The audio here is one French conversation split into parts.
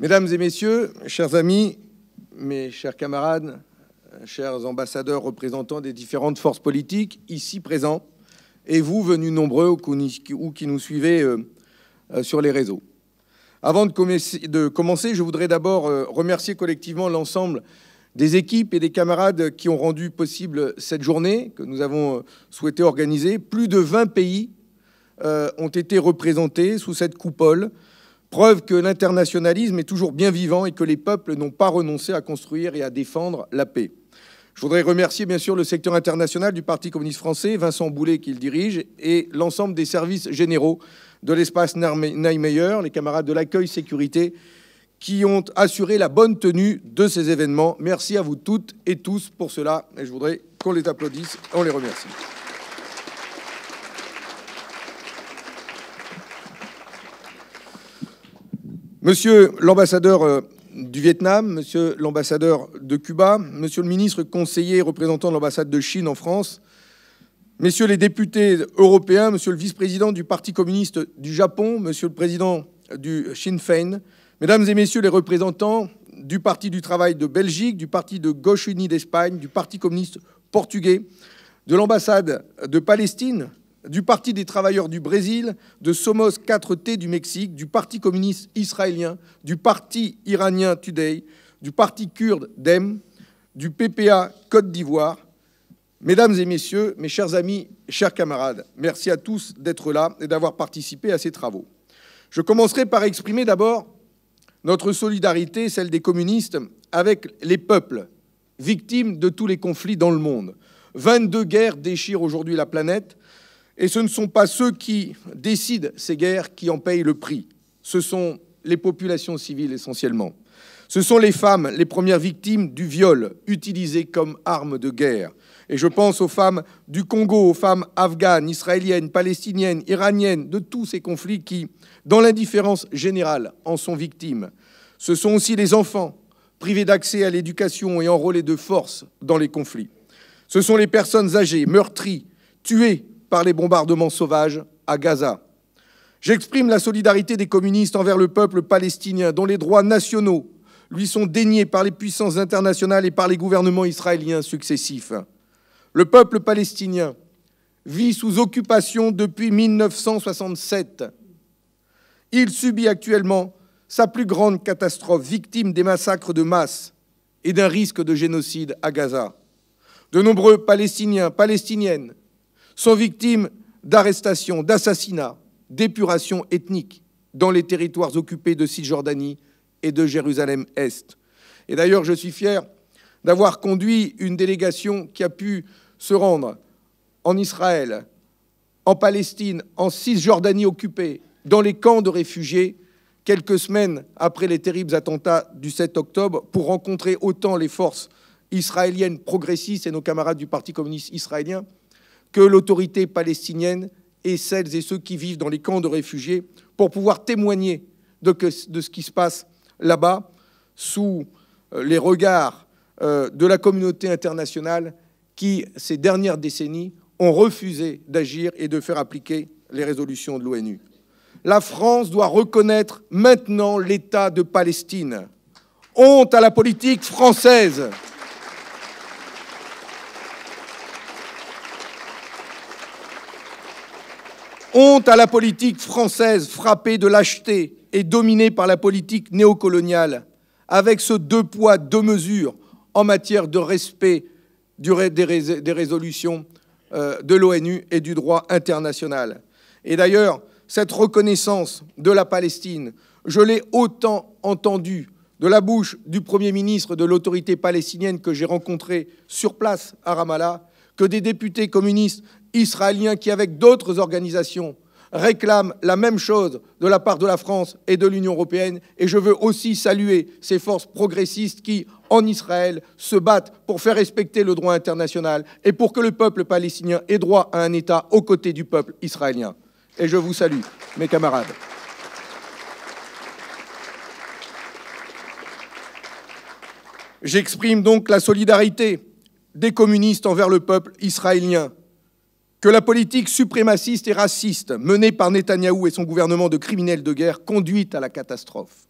Mesdames et messieurs, chers amis, mes chers camarades, chers ambassadeurs représentants des différentes forces politiques ici présents, et vous venus nombreux ou qui nous suivez euh, euh, sur les réseaux. Avant de commencer, je voudrais d'abord euh, remercier collectivement l'ensemble des équipes et des camarades qui ont rendu possible cette journée que nous avons souhaité organiser. Plus de 20 pays ont été représentés sous cette coupole Preuve que l'internationalisme est toujours bien vivant et que les peuples n'ont pas renoncé à construire et à défendre la paix. Je voudrais remercier bien sûr le secteur international du Parti communiste français, Vincent Boulet qui le dirige, et l'ensemble des services généraux de l'espace Neimeyer, les camarades de l'accueil sécurité, qui ont assuré la bonne tenue de ces événements. Merci à vous toutes et tous pour cela, et je voudrais qu'on les applaudisse, on les remercie. Monsieur l'ambassadeur euh, du Vietnam, monsieur l'ambassadeur de Cuba, monsieur le ministre conseiller représentant de l'ambassade de Chine en France, messieurs les députés européens, monsieur le vice-président du Parti communiste du Japon, monsieur le président du Sinn Féin, mesdames et messieurs les représentants du Parti du travail de Belgique, du Parti de gauche unie d'Espagne, du Parti communiste portugais, de l'ambassade de Palestine, du Parti des travailleurs du Brésil, de Somos 4T du Mexique, du Parti communiste israélien, du Parti iranien Today, du Parti kurde DEM, du PPA Côte d'Ivoire. Mesdames et messieurs, mes chers amis, chers camarades, merci à tous d'être là et d'avoir participé à ces travaux. Je commencerai par exprimer d'abord notre solidarité, celle des communistes, avec les peuples, victimes de tous les conflits dans le monde. 22 guerres déchirent aujourd'hui la planète, et ce ne sont pas ceux qui décident ces guerres qui en payent le prix. Ce sont les populations civiles essentiellement. Ce sont les femmes, les premières victimes du viol utilisé comme arme de guerre. Et je pense aux femmes du Congo, aux femmes afghanes, israéliennes, palestiniennes, iraniennes, de tous ces conflits qui, dans l'indifférence générale, en sont victimes. Ce sont aussi les enfants, privés d'accès à l'éducation et enrôlés de force dans les conflits. Ce sont les personnes âgées, meurtries, tuées par les bombardements sauvages à Gaza. J'exprime la solidarité des communistes envers le peuple palestinien, dont les droits nationaux lui sont déniés par les puissances internationales et par les gouvernements israéliens successifs. Le peuple palestinien vit sous occupation depuis 1967. Il subit actuellement sa plus grande catastrophe, victime des massacres de masse et d'un risque de génocide à Gaza. De nombreux Palestiniens, Palestiniennes, sont victimes d'arrestations, d'assassinats, d'épurations ethniques dans les territoires occupés de Cisjordanie et de Jérusalem-Est. Et d'ailleurs, je suis fier d'avoir conduit une délégation qui a pu se rendre en Israël, en Palestine, en Cisjordanie occupée, dans les camps de réfugiés, quelques semaines après les terribles attentats du 7 octobre, pour rencontrer autant les forces israéliennes progressistes et nos camarades du Parti communiste israélien que l'autorité palestinienne et celles et ceux qui vivent dans les camps de réfugiés pour pouvoir témoigner de, ce qui se passe là-bas sous euh, les regards euh, de la communauté internationale qui, ces dernières décennies, ont refusé d'agir et de faire appliquer les résolutions de l'ONU. La France doit reconnaître maintenant l'État de Palestine. Honte à la politique française. Honte à la politique française frappée de lâcheté et dominée par la politique néocoloniale, avec ce deux poids, deux mesures en matière de respect des, résolutions euh, de l'ONU et du droit international. Et d'ailleurs, cette reconnaissance de la Palestine, je l'ai autant entendue de la bouche du Premier ministre de l'autorité palestinienne que j'ai rencontré sur place à Ramallah, que des députés communistes, israélien qui, avec d'autres organisations, réclament la même chose de la part de la France et de l'Union européenne. Et je veux aussi saluer ces forces progressistes qui, en Israël, se battent pour faire respecter le droit international et pour que le peuple palestinien ait droit à un État aux côtés du peuple israélien. Et je vous salue, mes camarades. J'exprime donc la solidarité des communistes envers le peuple israélien que la politique suprémaciste et raciste menée par Netanyahou et son gouvernement de criminels de guerre conduit à la catastrophe.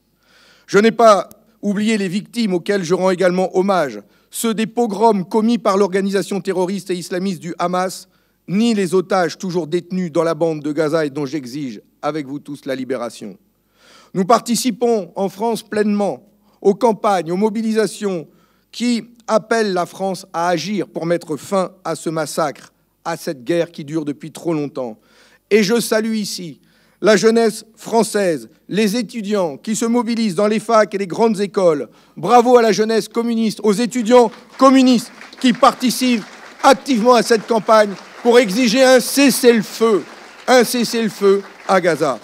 Je n'ai pas oublié les victimes auxquelles je rends également hommage, ceux des pogroms commis par l'organisation terroriste et islamiste du Hamas, ni les otages toujours détenus dans la bande de Gaza et dont j'exige avec vous tous la libération. Nous participons en France pleinement aux campagnes, aux mobilisations qui appellent la France à agir pour mettre fin à ce massacre à cette guerre qui dure depuis trop longtemps. Et je salue ici la jeunesse française, les étudiants qui se mobilisent dans les facs et les grandes écoles. Bravo à la jeunesse communiste, aux étudiants communistes qui participent activement à cette campagne pour exiger un cessez-le-feu, un cessez-le-feu à Gaza.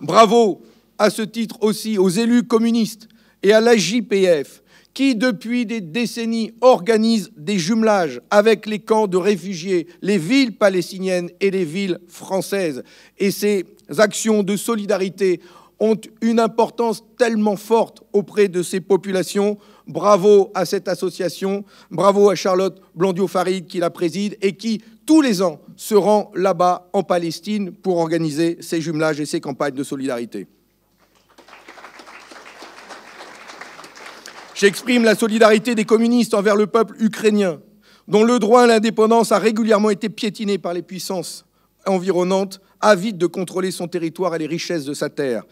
Bravo à ce titre aussi aux élus communistes et à la JPF qui, depuis des décennies, organise des jumelages avec les camps de réfugiés, les villes palestiniennes et les villes françaises. Et ces actions de solidarité ont une importance tellement forte auprès de ces populations. Bravo à cette association, bravo à Charlotte blondio farid qui la préside et qui, tous les ans, se rend là-bas en Palestine pour organiser ces jumelages et ces campagnes de solidarité. J'exprime la solidarité des communistes envers le peuple ukrainien, dont le droit à l'indépendance a régulièrement été piétiné par les puissances environnantes, avides de contrôler son territoire et les richesses de sa terre.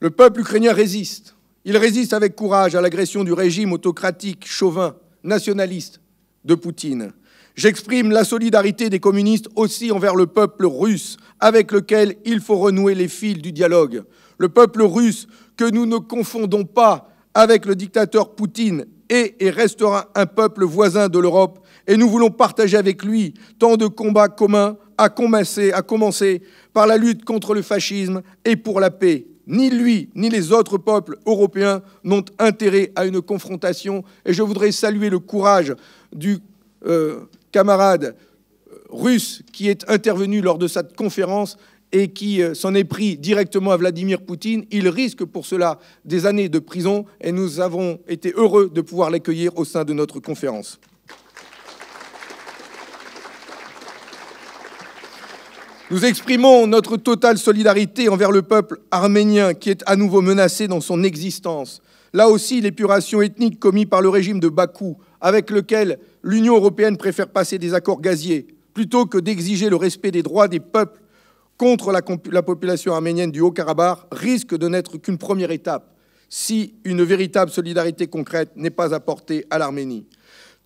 Le peuple ukrainien résiste. Il résiste avec courage à l'agression du régime autocratique, chauvin, nationaliste de Poutine. J'exprime la solidarité des communistes aussi envers le peuple russe, avec lequel il faut renouer les fils du dialogue. Le peuple russe que nous ne confondons pas avec le dictateur Poutine est et restera un peuple voisin de l'Europe et nous voulons partager avec lui tant de combats communs à commencer, à commencer par la lutte contre le fascisme et pour la paix. Ni lui, ni les autres peuples européens n'ont intérêt à une confrontation. Et je voudrais saluer le courage du euh, camarade euh, russe qui est intervenu lors de cette conférence et qui euh, s'en est pris directement à Vladimir Poutine, il risque pour cela des années de prison et nous avons été heureux de pouvoir l'accueillir au sein de notre conférence. Nous exprimons notre totale solidarité envers le peuple arménien qui est à nouveau menacé dans son existence. Là aussi, l'épuration ethnique commise par le régime de Bakou, avec lequel l'Union européenne préfère passer des accords gaziers, plutôt que d'exiger le respect des droits des peuples contre la, population arménienne du Haut-Karabakh risque de n'être qu'une première étape si une véritable solidarité concrète n'est pas apportée à l'Arménie.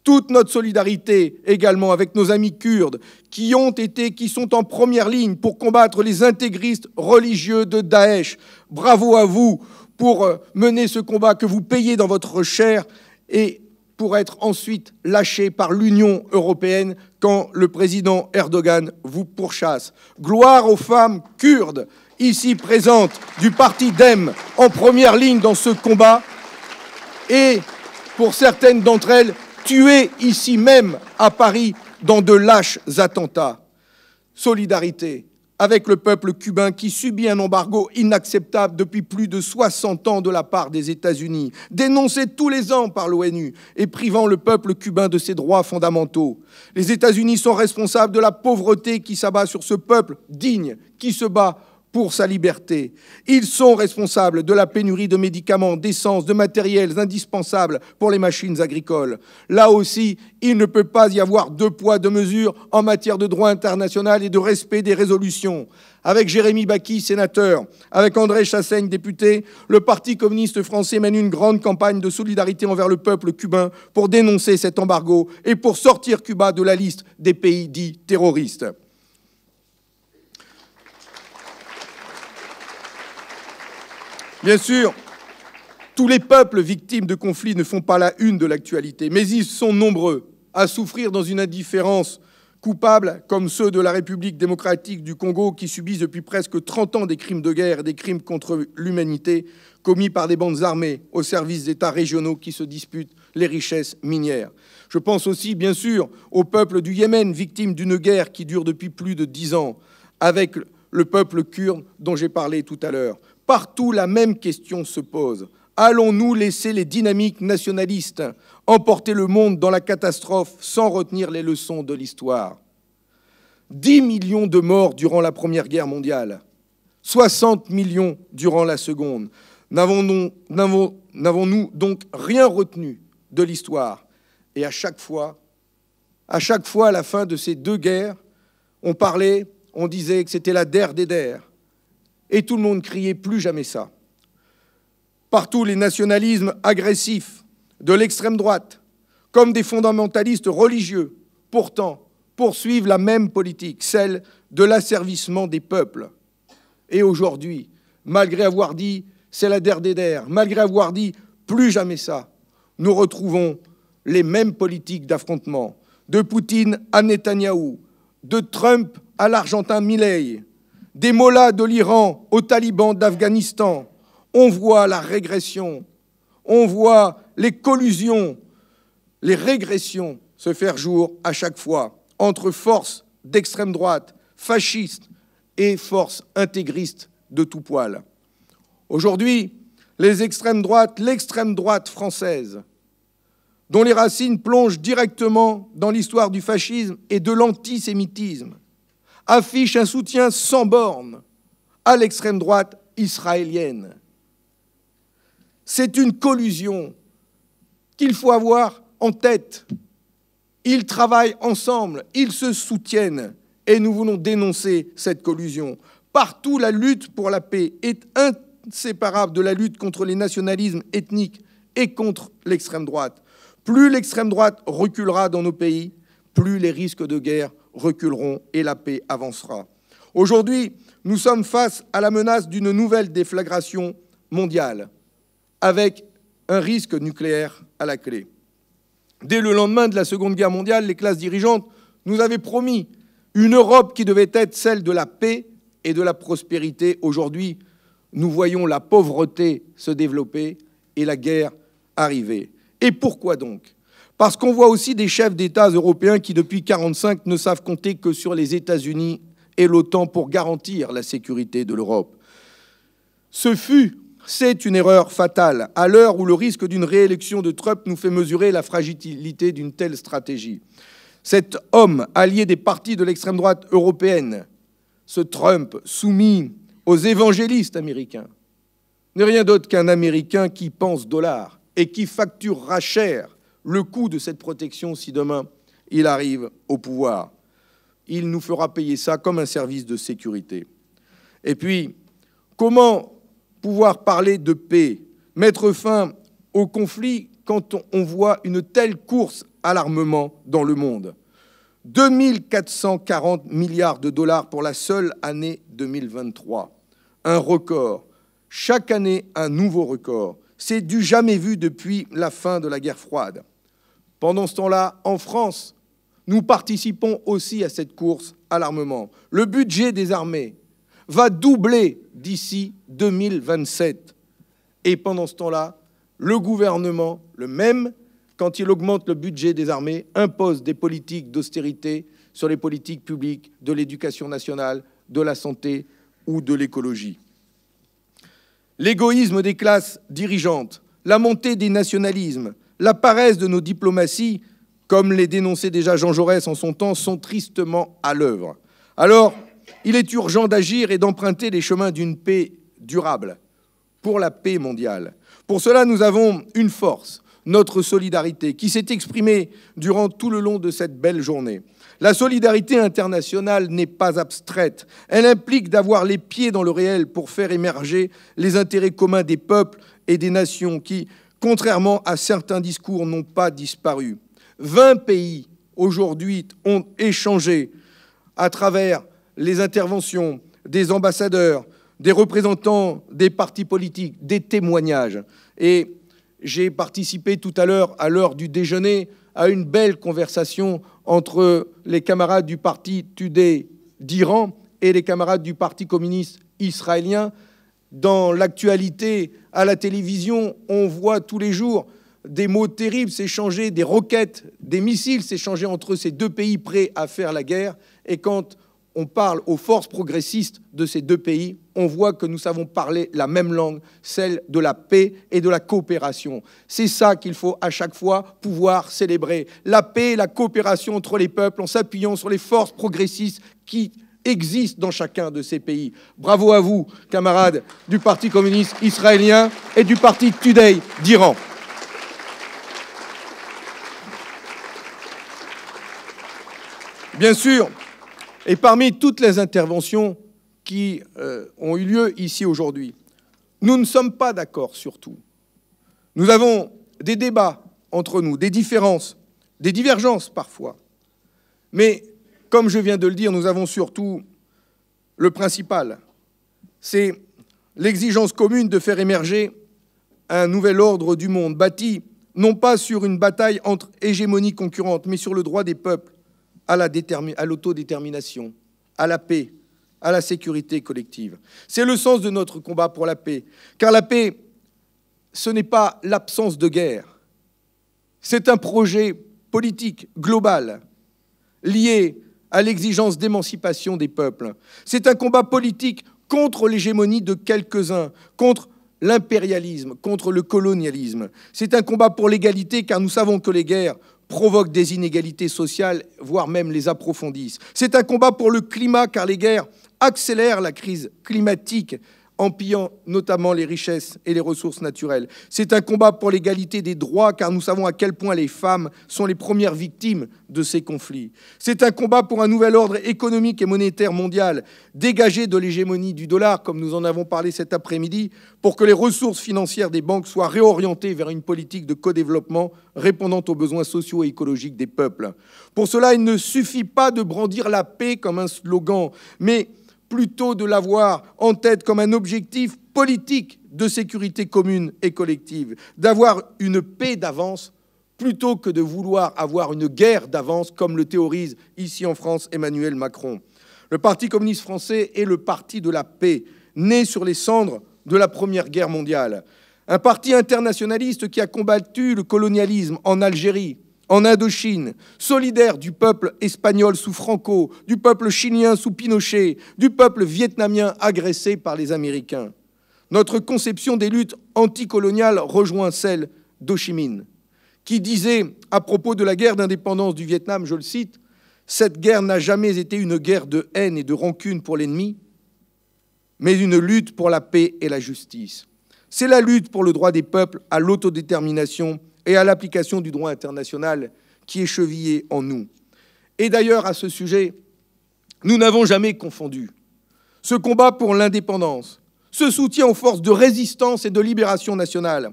Toute notre solidarité également avec nos amis kurdes qui ont été, qui sont en première ligne pour combattre les intégristes religieux de Daesh. Bravo à vous pour euh, mener ce combat que vous payez dans votre chair et pour être ensuite lâché par l'Union européenne quand le président Erdogan vous pourchasse. Gloire aux femmes kurdes, ici présentes, du parti DEM, en première ligne dans ce combat, et pour certaines d'entre elles, tuées ici même à Paris dans de lâches attentats. Solidarité, avec le peuple cubain qui subit un embargo inacceptable depuis plus de 60 ans de la part des États-Unis, dénoncé tous les ans par l'ONU et privant le peuple cubain de ses droits fondamentaux. Les États-Unis sont responsables de la pauvreté qui s'abat sur ce peuple digne, qui se bat pour sa liberté. Ils sont responsables de la pénurie de médicaments, d'essence, de matériels indispensables pour les machines agricoles. Là aussi, il ne peut pas y avoir deux poids, deux mesures en matière de droit international et de respect des résolutions. Avec Jérémy Baki, sénateur, avec André Chassaigne, député, le Parti communiste français mène une grande campagne de solidarité envers le peuple cubain pour dénoncer cet embargo et pour sortir Cuba de la liste des pays dits terroristes. Bien sûr, tous les peuples victimes de conflits ne font pas la une de l'actualité, mais ils sont nombreux à souffrir dans une indifférence coupable, comme ceux de la République démocratique du Congo qui subissent depuis presque 30 ans des crimes de guerre et des crimes contre l'humanité commis par des bandes armées au service d'États régionaux qui se disputent les richesses minières. Je pense aussi, bien sûr, au peuple du Yémen, victime d'une guerre qui dure depuis plus de dix ans, avec le peuple kurde dont j'ai parlé tout à l'heure. Partout, la même question se pose. Allons-nous laisser les dynamiques nationalistes emporter le monde dans la catastrophe sans retenir les leçons de l'histoire 10 millions de morts durant la Première Guerre mondiale, 60 millions durant la Seconde. N'avons-nous donc rien retenu de l'histoire Et à chaque fois, à chaque fois à la fin de ces deux guerres, on parlait, on disait que c'était la der des der, et tout le monde criait plus jamais ça. Partout les nationalismes agressifs de l'extrême droite, comme des fondamentalistes religieux, pourtant poursuivent la même politique, celle de l'asservissement des peuples. Et aujourd'hui, malgré avoir dit c'est la der, malgré avoir dit plus jamais ça, nous retrouvons les mêmes politiques d'affrontement, de Poutine à Netanyahou, de Trump à l'Argentin Milley, des mollahs de l'Iran aux talibans d'Afghanistan, on voit la régression, on voit les collusions, les régressions se faire jour à chaque fois entre forces d'extrême droite, fascistes et forces intégristes de tout poil. Aujourd'hui, les extrêmes droites, l'extrême droite française, dont les racines plongent directement dans l'histoire du fascisme et de l'antisémitisme, affiche un soutien sans borne à l'extrême droite israélienne. C'est une collusion qu'il faut avoir en tête. Ils travaillent ensemble, ils se soutiennent et nous voulons dénoncer cette collusion. Partout, la lutte pour la paix est inséparable de la lutte contre les nationalismes ethniques et contre l'extrême droite. Plus l'extrême droite reculera dans nos pays, plus les risques de guerre reculeront et la paix avancera. Aujourd'hui, nous sommes face à la menace d'une nouvelle déflagration mondiale, avec un risque nucléaire à la clé. Dès le lendemain de la Seconde Guerre mondiale, les classes dirigeantes nous avaient promis une Europe qui devait être celle de la paix et de la prospérité. Aujourd'hui, nous voyons la pauvreté se développer et la guerre arriver. Et pourquoi donc parce qu'on voit aussi des chefs d'État européens qui, depuis 1945, ne savent compter que sur les États-Unis et l'OTAN pour garantir la sécurité de l'Europe. Ce fut, c'est une erreur fatale, à l'heure où le risque d'une réélection de Trump nous fait mesurer la fragilité d'une telle stratégie. Cet homme, allié des partis de l'extrême droite européenne, ce Trump soumis aux évangélistes américains, n'est rien d'autre qu'un Américain qui pense dollar et qui facturera cher le coût de cette protection si demain il arrive au pouvoir. Il nous fera payer ça comme un service de sécurité. Et puis, comment pouvoir parler de paix, mettre fin au conflit quand on voit une telle course à l'armement dans le monde 2440 milliards de dollars pour la seule année 2023. Un record. Chaque année, un nouveau record. C'est du jamais vu depuis la fin de la guerre froide. Pendant ce temps-là, en France, nous participons aussi à cette course à l'armement. Le budget des armées va doubler d'ici 2027. Et pendant ce temps-là, le gouvernement, le même, quand il augmente le budget des armées, impose des politiques d'austérité sur les politiques publiques de l'éducation nationale, de la santé ou de l'écologie. L'égoïsme des classes dirigeantes, la montée des nationalismes, la paresse de nos diplomaties, comme les dénonçait déjà Jean Jaurès en son temps, sont tristement à l'œuvre. Alors, il est urgent d'agir et d'emprunter les chemins d'une paix durable, pour la paix mondiale. Pour cela, nous avons une force, notre solidarité, qui s'est exprimée durant tout le long de cette belle journée. La solidarité internationale n'est pas abstraite. Elle implique d'avoir les pieds dans le réel pour faire émerger les intérêts communs des peuples et des nations qui, contrairement à certains discours, n'ont pas disparu. 20 pays aujourd'hui ont échangé à travers les interventions des ambassadeurs, des représentants des partis politiques, des témoignages. Et j'ai participé tout à l'heure, à l'heure du déjeuner, à une belle conversation entre les camarades du parti Tudé d'Iran et les camarades du parti communiste israélien dans l'actualité, à la télévision, on voit tous les jours des mots terribles s'échanger, des roquettes, des missiles s'échanger entre ces deux pays prêts à faire la guerre. Et quand on parle aux forces progressistes de ces deux pays, on voit que nous savons parler la même langue, celle de la paix et de la coopération. C'est ça qu'il faut à chaque fois pouvoir célébrer. La paix et la coopération entre les peuples en s'appuyant sur les forces progressistes qui existe dans chacun de ces pays. Bravo à vous, camarades du Parti communiste israélien et du Parti Tudei d'Iran. Bien sûr, et parmi toutes les interventions qui euh, ont eu lieu ici aujourd'hui, nous ne sommes pas d'accord sur tout. Nous avons des débats entre nous, des différences, des divergences parfois. Mais comme je viens de le dire, nous avons surtout le principal, c'est l'exigence commune de faire émerger un nouvel ordre du monde, bâti non pas sur une bataille entre hégémonies concurrentes, mais sur le droit des peuples à l'autodétermination, à la paix, à la sécurité collective. C'est le sens de notre combat pour la paix, car la paix, ce n'est pas l'absence de guerre, c'est un projet politique global lié à l'exigence d'émancipation des peuples. C'est un combat politique contre l'hégémonie de quelques-uns, contre l'impérialisme, contre le colonialisme. C'est un combat pour l'égalité car nous savons que les guerres provoquent des inégalités sociales, voire même les approfondissent. C'est un combat pour le climat car les guerres accélèrent la crise climatique en pillant notamment les richesses et les ressources naturelles. C'est un combat pour l'égalité des droits, car nous savons à quel point les femmes sont les premières victimes de ces conflits. C'est un combat pour un nouvel ordre économique et monétaire mondial, dégagé de l'hégémonie du dollar, comme nous en avons parlé cet après-midi, pour que les ressources financières des banques soient réorientées vers une politique de co-développement répondant aux besoins sociaux et écologiques des peuples. Pour cela, il ne suffit pas de brandir la paix comme un slogan, mais plutôt de l'avoir en tête comme un objectif politique de sécurité commune et collective, d'avoir une paix d'avance plutôt que de vouloir avoir une guerre d'avance comme le théorise ici en France Emmanuel Macron. Le Parti communiste français est le parti de la paix, né sur les cendres de la Première Guerre mondiale. Un parti internationaliste qui a combattu le colonialisme en Algérie, en Indochine, solidaire du peuple espagnol sous Franco, du peuple chilien sous Pinochet, du peuple vietnamien agressé par les Américains. Notre conception des luttes anticoloniales rejoint celle d'Ho Chi Minh, qui disait à propos de la guerre d'indépendance du Vietnam, je le cite, Cette guerre n'a jamais été une guerre de haine et de rancune pour l'ennemi, mais une lutte pour la paix et la justice. C'est la lutte pour le droit des peuples à l'autodétermination et à l'application du droit international qui est chevillé en nous. Et d'ailleurs, à ce sujet, nous n'avons jamais confondu ce combat pour l'indépendance, ce soutien aux forces de résistance et de libération nationale,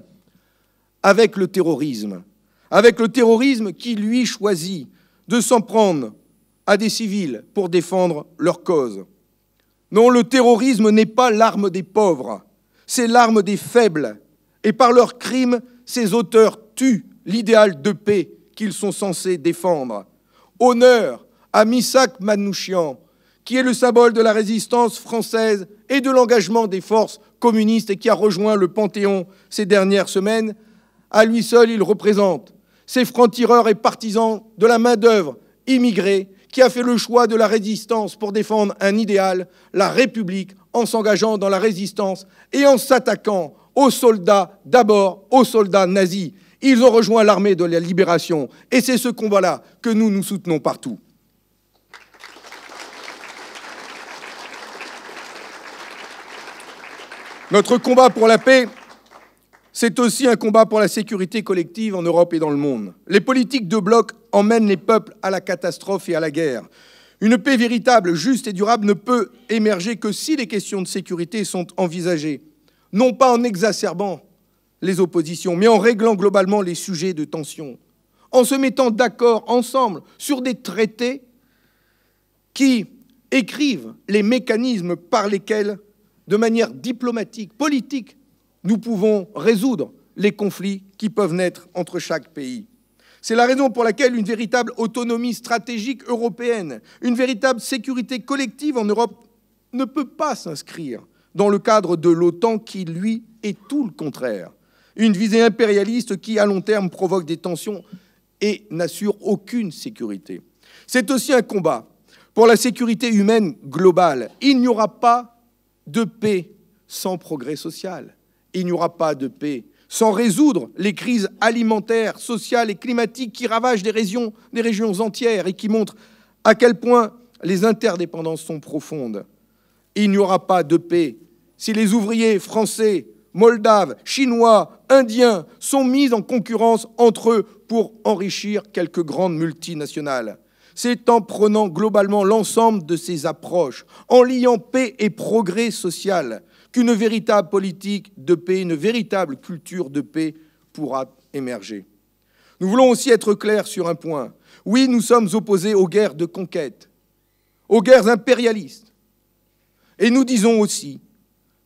avec le terrorisme, avec le terrorisme qui, lui, choisit de s'en prendre à des civils pour défendre leur cause. Non, le terrorisme n'est pas l'arme des pauvres, c'est l'arme des faibles, et par leurs crimes, ces auteurs tue l'idéal de paix qu'ils sont censés défendre. Honneur à Misak Manouchian, qui est le symbole de la résistance française et de l'engagement des forces communistes et qui a rejoint le Panthéon ces dernières semaines. À lui seul, il représente ses francs-tireurs et partisans de la main-d'œuvre immigrée qui a fait le choix de la résistance pour défendre un idéal, la République, en s'engageant dans la résistance et en s'attaquant aux soldats, d'abord aux soldats nazis. Ils ont rejoint l'armée de la libération et c'est ce combat-là que nous nous soutenons partout. Notre combat pour la paix, c'est aussi un combat pour la sécurité collective en Europe et dans le monde. Les politiques de bloc emmènent les peuples à la catastrophe et à la guerre. Une paix véritable, juste et durable ne peut émerger que si les questions de sécurité sont envisagées, non pas en exacerbant les oppositions, mais en réglant globalement les sujets de tension, en se mettant d'accord ensemble sur des traités qui écrivent les mécanismes par lesquels, de manière diplomatique, politique, nous pouvons résoudre les conflits qui peuvent naître entre chaque pays. C'est la raison pour laquelle une véritable autonomie stratégique européenne, une véritable sécurité collective en Europe ne peut pas s'inscrire dans le cadre de l'OTAN qui, lui, est tout le contraire une visée impérialiste qui, à long terme, provoque des tensions et n'assure aucune sécurité. C'est aussi un combat pour la sécurité humaine globale. Il n'y aura pas de paix sans progrès social. Il n'y aura pas de paix sans résoudre les crises alimentaires, sociales et climatiques qui ravagent des régions, des régions entières et qui montrent à quel point les interdépendances sont profondes. Il n'y aura pas de paix si les ouvriers français moldaves, chinois, indiens sont mis en concurrence entre eux pour enrichir quelques grandes multinationales. C'est en prenant globalement l'ensemble de ces approches, en liant paix et progrès social, qu'une véritable politique de paix, une véritable culture de paix pourra émerger. Nous voulons aussi être clairs sur un point. Oui, nous sommes opposés aux guerres de conquête, aux guerres impérialistes. Et nous disons aussi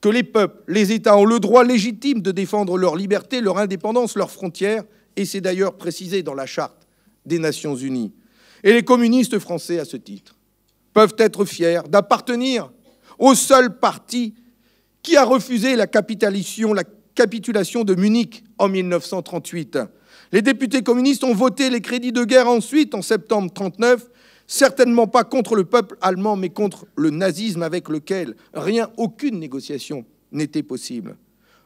que les peuples, les États ont le droit légitime de défendre leur liberté, leur indépendance, leurs frontières, et c'est d'ailleurs précisé dans la Charte des Nations Unies. Et les communistes français, à ce titre, peuvent être fiers d'appartenir au seul parti qui a refusé la capitulation, de Munich en 1938. Les députés communistes ont voté les crédits de guerre ensuite, en septembre 1939, certainement pas contre le peuple allemand, mais contre le nazisme avec lequel rien, aucune négociation n'était possible.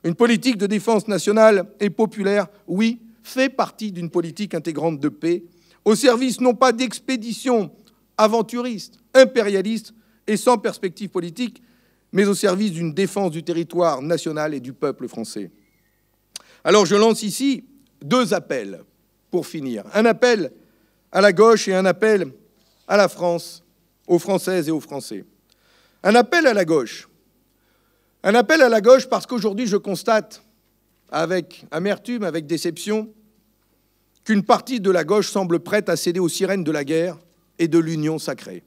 Une politique de défense nationale et populaire, oui, fait partie d'une politique intégrante de paix, au service non pas d'expéditions aventuristes, impérialistes et sans perspective politique, mais au service d'une défense du territoire national et du peuple français. Alors je lance ici deux appels pour finir. Un appel à la gauche et un appel à la France, aux Françaises et aux Français. Un appel à la gauche. Un appel à la gauche parce qu'aujourd'hui, je constate, avec amertume, avec déception, qu'une partie de la gauche semble prête à céder aux sirènes de la guerre et de l'union sacrée.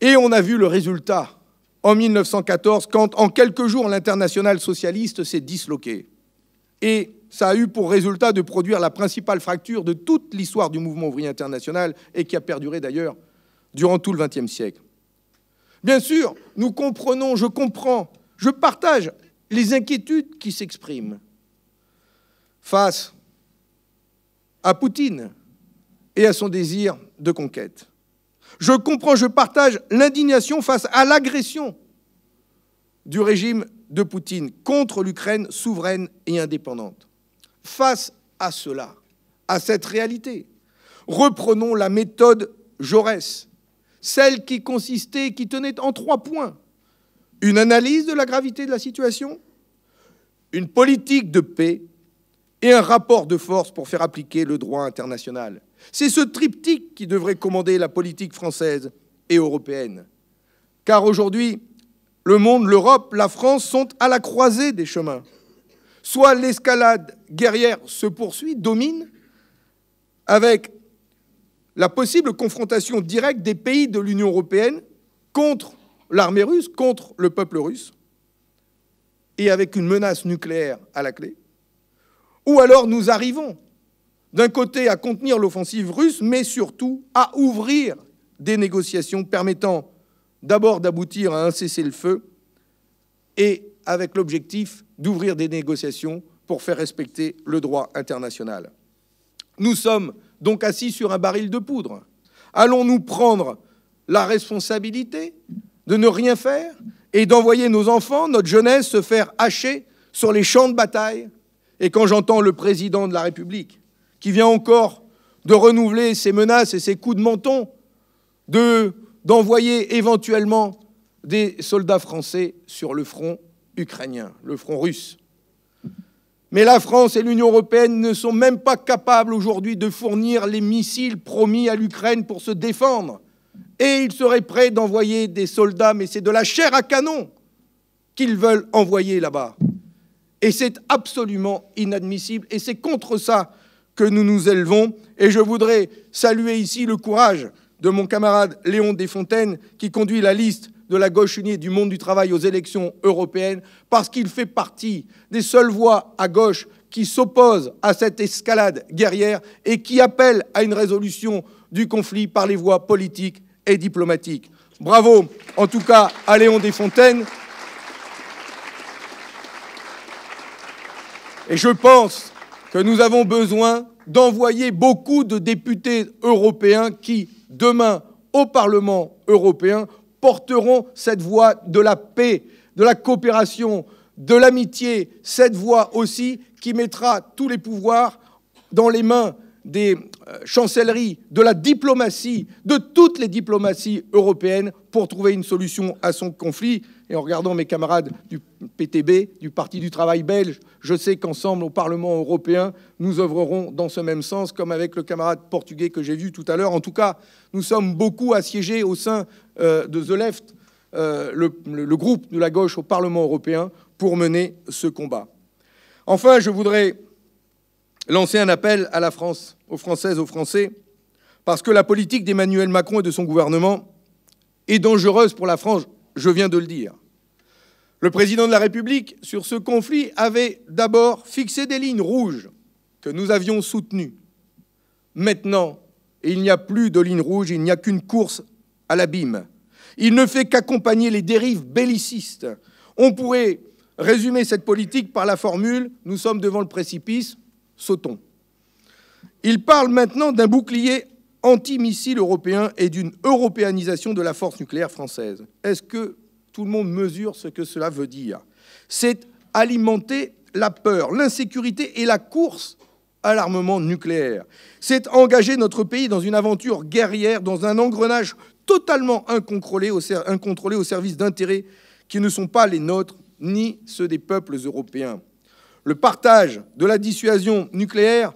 Et on a vu le résultat en 1914, quand en quelques jours l'international socialiste s'est disloqué. Et ça a eu pour résultat de produire la principale fracture de toute l'histoire du mouvement ouvrier international et qui a perduré d'ailleurs durant tout le XXe siècle. Bien sûr, nous comprenons, je comprends, je partage les inquiétudes qui s'expriment face à Poutine et à son désir de conquête. Je comprends, je partage l'indignation face à l'agression du régime de Poutine contre l'Ukraine souveraine et indépendante. Face à cela, à cette réalité, reprenons la méthode Jaurès, celle qui consistait, qui tenait en trois points une analyse de la gravité de la situation, une politique de paix et un rapport de force pour faire appliquer le droit international. C'est ce triptyque qui devrait commander la politique française et européenne. Car aujourd'hui, le monde, l'Europe, la France sont à la croisée des chemins soit l'escalade guerrière se poursuit, domine, avec la possible confrontation directe des pays de l'Union européenne contre l'armée russe, contre le peuple russe, et avec une menace nucléaire à la clé, ou alors nous arrivons d'un côté à contenir l'offensive russe, mais surtout à ouvrir des négociations permettant d'abord d'aboutir à un cessez-le-feu et avec l'objectif d'ouvrir des négociations pour faire respecter le droit international. Nous sommes donc assis sur un baril de poudre. Allons-nous prendre la responsabilité de ne rien faire et d'envoyer nos enfants, notre jeunesse, se faire hacher sur les champs de bataille Et quand j'entends le président de la République, qui vient encore de renouveler ses menaces et ses coups de menton, d'envoyer éventuellement des soldats français sur le front ukrainien, le front russe. Mais la France et l'Union européenne ne sont même pas capables aujourd'hui de fournir les missiles promis à l'Ukraine pour se défendre. Et ils seraient prêts d'envoyer des soldats, mais c'est de la chair à canon qu'ils veulent envoyer là-bas. Et c'est absolument inadmissible. Et c'est contre ça que nous nous élevons. Et je voudrais saluer ici le courage de mon camarade Léon Desfontaines, qui conduit la liste de la gauche unie et du monde du travail aux élections européennes, parce qu'il fait partie des seules voix à gauche qui s'opposent à cette escalade guerrière et qui appellent à une résolution du conflit par les voies politiques et diplomatiques. Bravo, en tout cas, à Léon Desfontaines. Et je pense que nous avons besoin d'envoyer beaucoup de députés européens qui, demain, au Parlement européen, porteront cette voie de la paix, de la coopération, de l'amitié, cette voie aussi qui mettra tous les pouvoirs dans les mains des euh, chancelleries, de la diplomatie, de toutes les diplomaties européennes pour trouver une solution à son conflit. Et en regardant mes camarades du PTB, du Parti du Travail belge, je sais qu'ensemble au Parlement européen, nous œuvrerons dans ce même sens, comme avec le camarade portugais que j'ai vu tout à l'heure. En tout cas, nous sommes beaucoup assiégés au sein euh, de The Left, euh, le groupe de la gauche au Parlement européen, pour mener ce combat. Enfin, je voudrais lancer un appel à la France, aux Françaises, aux Français, parce que la politique d'Emmanuel Macron et de son gouvernement est dangereuse pour la France, je viens de le dire. Le président de la République, sur ce conflit, avait d'abord fixé des lignes rouges que nous avions soutenues. Maintenant, il n'y a plus de lignes rouges, il n'y a qu'une course à l'abîme. Il ne fait qu'accompagner les dérives bellicistes. On pourrait résumer cette politique par la formule Nous sommes devant le précipice, sautons. Il parle maintenant d'un bouclier antimissile européen et d'une européanisation de la force nucléaire française. Est-ce que tout le monde mesure ce que cela veut dire C'est alimenter la peur, l'insécurité et la course à l'armement nucléaire. C'est engager notre pays dans une aventure guerrière, dans un engrenage totalement incontrôlé au, incontrôlé au service d'intérêts qui ne sont pas les nôtres ni ceux des peuples européens le partage de la dissuasion nucléaire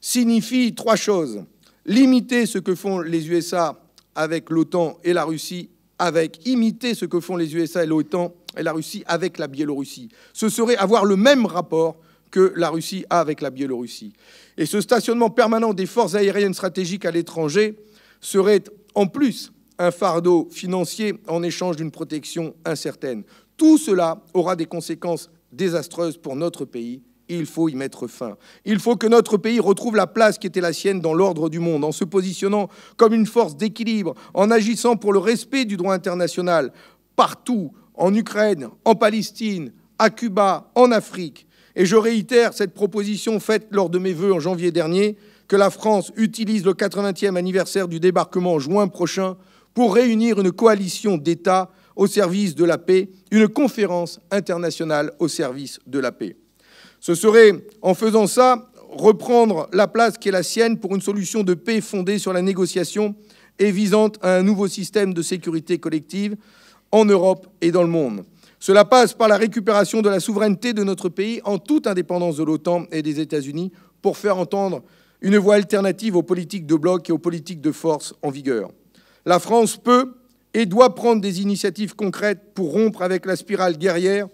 signifie trois choses. Limiter ce que font les USA avec l'OTAN et la Russie, avec imiter ce que font les USA et l'OTAN et la Russie avec la Biélorussie. Ce serait avoir le même rapport que la Russie a avec la Biélorussie. Et ce stationnement permanent des forces aériennes stratégiques à l'étranger serait en plus un fardeau financier en échange d'une protection incertaine. Tout cela aura des conséquences désastreuse pour notre pays. Il faut y mettre fin. Il faut que notre pays retrouve la place qui était la sienne dans l'ordre du monde, en se positionnant comme une force d'équilibre, en agissant pour le respect du droit international, partout, en Ukraine, en Palestine, à Cuba, en Afrique. Et je réitère cette proposition faite lors de mes vœux en janvier dernier, que la France utilise le 80e anniversaire du débarquement en juin prochain pour réunir une coalition d'États au service de la paix, une conférence internationale au service de la paix. Ce serait, en faisant ça, reprendre la place qui est la sienne pour une solution de paix fondée sur la négociation et visant à un nouveau système de sécurité collective en Europe et dans le monde. Cela passe par la récupération de la souveraineté de notre pays en toute indépendance de l'OTAN et des États-Unis pour faire entendre une voix alternative aux politiques de bloc et aux politiques de force en vigueur. La France peut et doit prendre des initiatives concrètes pour rompre avec la spirale guerrière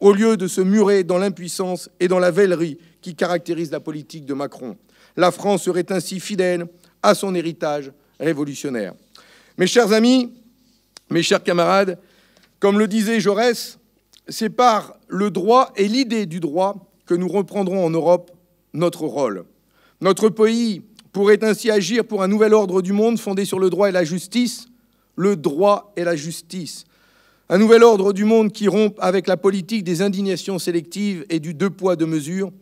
au lieu de se murer dans l'impuissance et dans la vellerie qui caractérise la politique de Macron. La France serait ainsi fidèle à son héritage révolutionnaire. Mes chers amis, mes chers camarades, comme le disait Jaurès, c'est par le droit et l'idée du droit que nous reprendrons en Europe notre rôle. Notre pays pourrait ainsi agir pour un nouvel ordre du monde fondé sur le droit et la justice, le droit et la justice. Un nouvel ordre du monde qui rompe avec la politique des indignations sélectives et du deux poids deux mesures,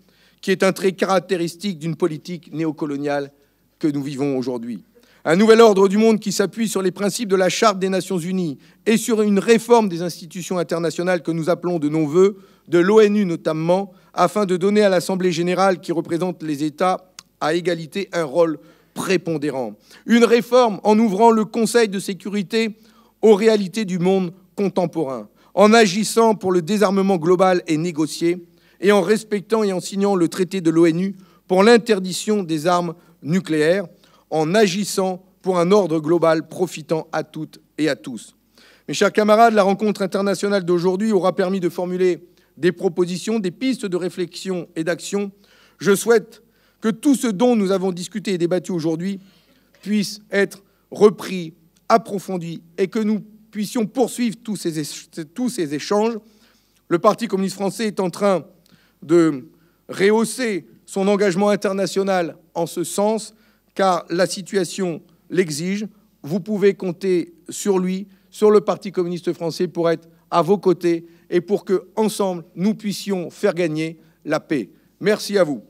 qui est un trait caractéristique d'une politique néocoloniale que nous vivons aujourd'hui. Un nouvel ordre du monde qui s'appuie sur les principes de la Charte des Nations Unies et sur une réforme des institutions internationales que nous appelons de non-vœux, de l'ONU notamment, afin de donner à l'Assemblée générale qui représente les États à égalité un rôle prépondérant. Une réforme en ouvrant le Conseil de sécurité aux réalités du monde contemporain, en agissant pour le désarmement global et négocié, et en respectant et en signant le traité de l'ONU pour l'interdiction des armes nucléaires, en agissant pour un ordre global profitant à toutes et à tous. Mes chers camarades, la rencontre internationale d'aujourd'hui aura permis de formuler des propositions, des pistes de réflexion et d'action. Je souhaite que tout ce dont nous avons discuté et débattu aujourd'hui puisse être repris, approfondi et que nous puissions poursuivre tous ces, échanges. Le Parti communiste français est en train de rehausser son engagement international en ce sens, car la situation l'exige. Vous pouvez compter sur lui, sur le Parti communiste français, pour être à vos côtés et pour que, ensemble, nous puissions faire gagner la paix. Merci à vous.